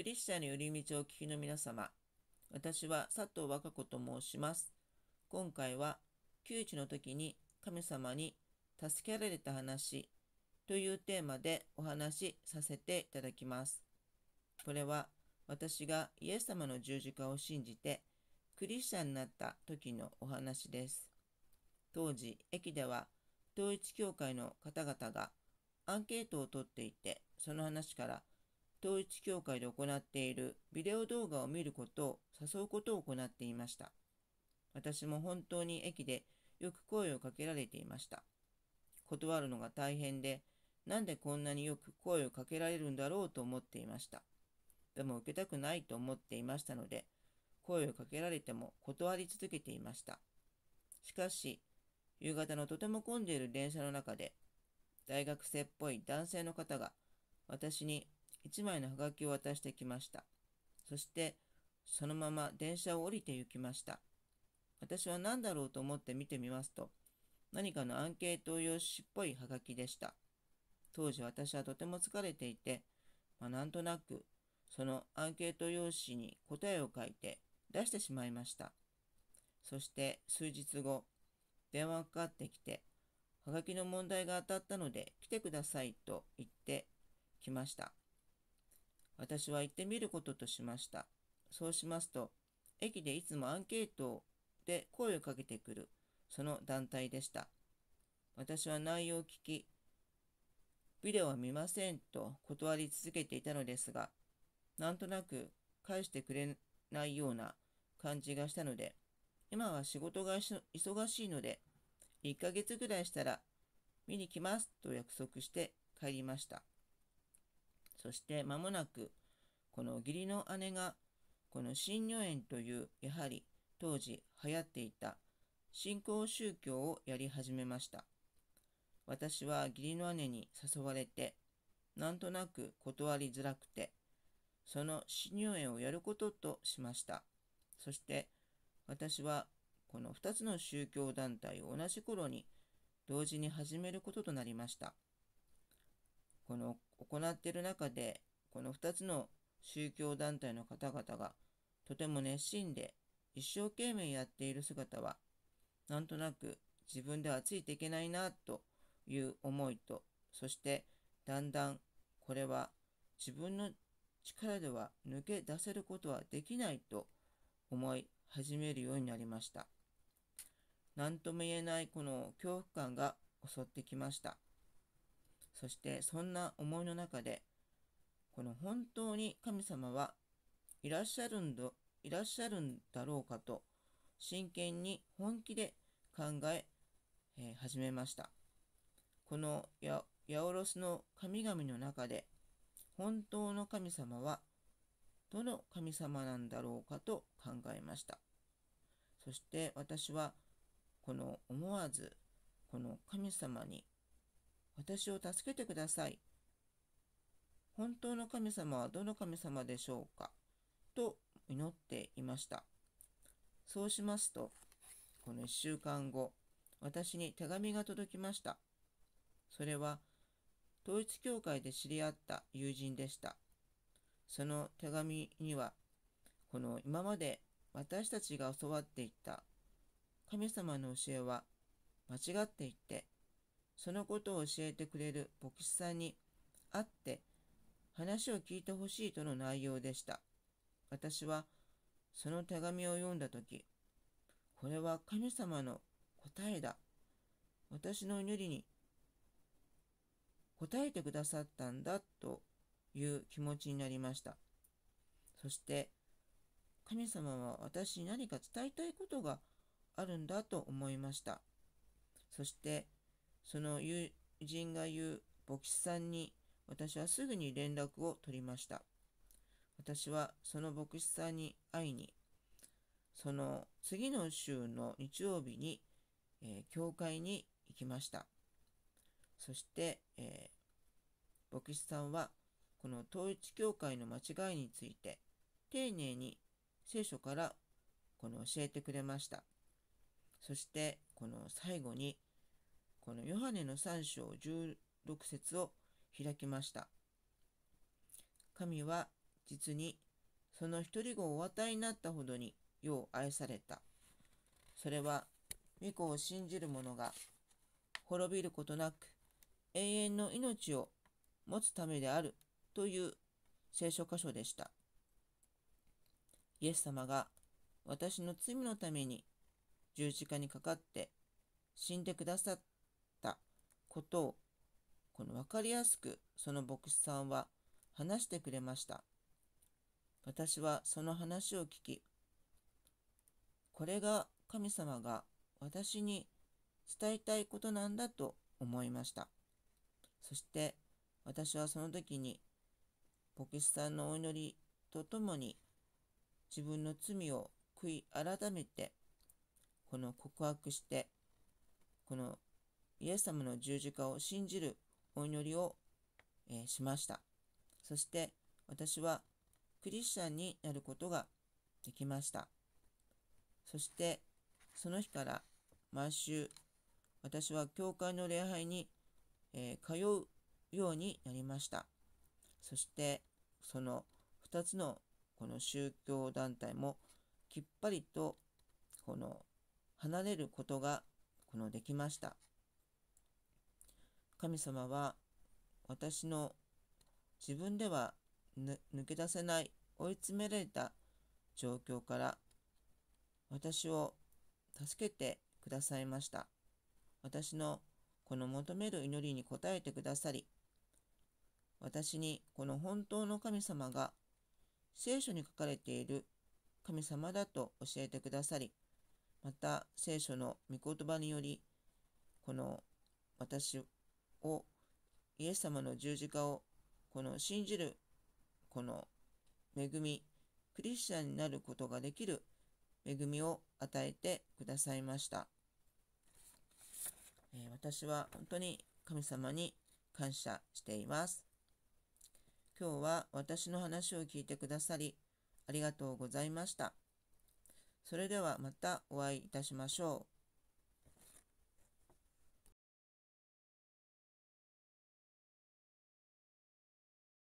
クリスチャンの寄り道をお聞きの皆様、私は佐藤和歌子と申します。今回は、窮地の時に神様に助けられた話というテーマでお話しさせていただきます。これは、私がイエス様の十字架を信じて、クリスチャンになった時のお話です。当時、駅では、統一教会の方々がアンケートを取っていて、その話から統一教会で行っているビデオ動画を見ることを誘うことを行っていました。私も本当に駅でよく声をかけられていました。断るのが大変で、なんでこんなによく声をかけられるんだろうと思っていました。でも受けたくないと思っていましたので、声をかけられても断り続けていました。しかし、夕方のとても混んでいる電車の中で、大学生っぽい男性の方が私に1枚のハガキを渡してきました。そして、そのまま電車を降りて行きました。私は何だろうと思って見てみますと、何かのアンケート用紙っぽいハガキでした。当時私はとても疲れていて、まあ、なんとなくそのアンケート用紙に答えを書いて出してしまいました。そして数日後、電話がかかってきて、はがきの問題が当たったので来てくださいと言ってきました。私は行ってみることとしました。そうしますと、駅でいつもアンケートで声をかけてくる、その団体でした。私は内容を聞き、ビデオは見ませんと断り続けていたのですが、なんとなく返してくれないような感じがしたので、今は仕事が忙しいので、1ヶ月ぐらいしたら見に来ますと約束して帰りました。そして間もなくこの義理の姉がこの新女園というやはり当時流行っていた新興宗教をやり始めました私は義理の姉に誘われてなんとなく断りづらくてその新入園をやることとしましたそして私はこの2つの宗教団体を同じ頃に同時に始めることとなりましたこの行っている中でこの2つの宗教団体の方々がとても熱心で一生懸命やっている姿はなんとなく自分ではついていけないなという思いとそしてだんだんこれは自分の力では抜け出せることはできないと思い始めるようになりました。何とも言えないこの恐怖感が襲ってきました。そしてそんな思いの中で、この本当に神様はいらっしゃるんだいらっしゃるんだろうかと真剣に本気で考ええー、始めました。この八百万の神々の中で本当の神様はどの神様なんだろうかと考えました。そして私はこの思わずこの神様に私を助けてください。本当の神様はどの神様でしょうかと祈っていました。そうしますと、この1週間後、私に手紙が届きました。それは、統一教会で知り合った友人でした。その手紙には、この今まで私たちが教わっていた神様の教えは間違っていて、そのことを教えてくれる牧師さんに会って話を聞いてほしいとの内容でした。私はその手紙を読んだ時、これは神様の答えだ。私の祈りに答えてくださったんだという気持ちになりました。そして神様は私に何か伝えたいことがあるんだと思いました。そしてその友人が言う牧師さんに私はすぐに連絡を取りました。私はその牧師さんに会いに、その次の週の日曜日に、えー、教会に行きました。そして、えー、牧師さんはこの統一教会の間違いについて丁寧に聖書からこの教えてくれました。そしてこの最後にこのヨハネの3章16節を開きました。神は実にその一人子をお与えになったほどに世を愛された。それは御子を信じる者が滅びることなく永遠の命を持つためであるという聖書箇所でした。イエス様が私の罪のために十字架にかかって死んでくださっったことをこの分かりやすくその牧師さんは話してくれました。私はその話を聞き、これが神様が私に伝えたいことなんだと思いました。そして私はその時に牧師さんのお祈りとともに自分の罪を悔い改めてこの告白してこのイエス様の十字架を信じるお祈りを、えー、しました。そして私はクリスチャンになることができました。そしてその日から毎週私は教会の礼拝に、えー、通うようになりました。そしてその2つのこの宗教団体もきっぱりとこの離れることがこのできました。神様は私の自分では抜け出せない追い詰められた状況から私を助けてくださいました。私のこの求める祈りに応えてくださり、私にこの本当の神様が聖書に書かれている神様だと教えてくださり、また聖書の御言葉により、この私をイエス様の十字架をこの信じるこの恵みクリスチャンになることができる恵みを与えてくださいました、えー、私は本当に神様に感謝しています今日は私の話を聞いてくださりありがとうございましたそれではまたお会いいたしましょう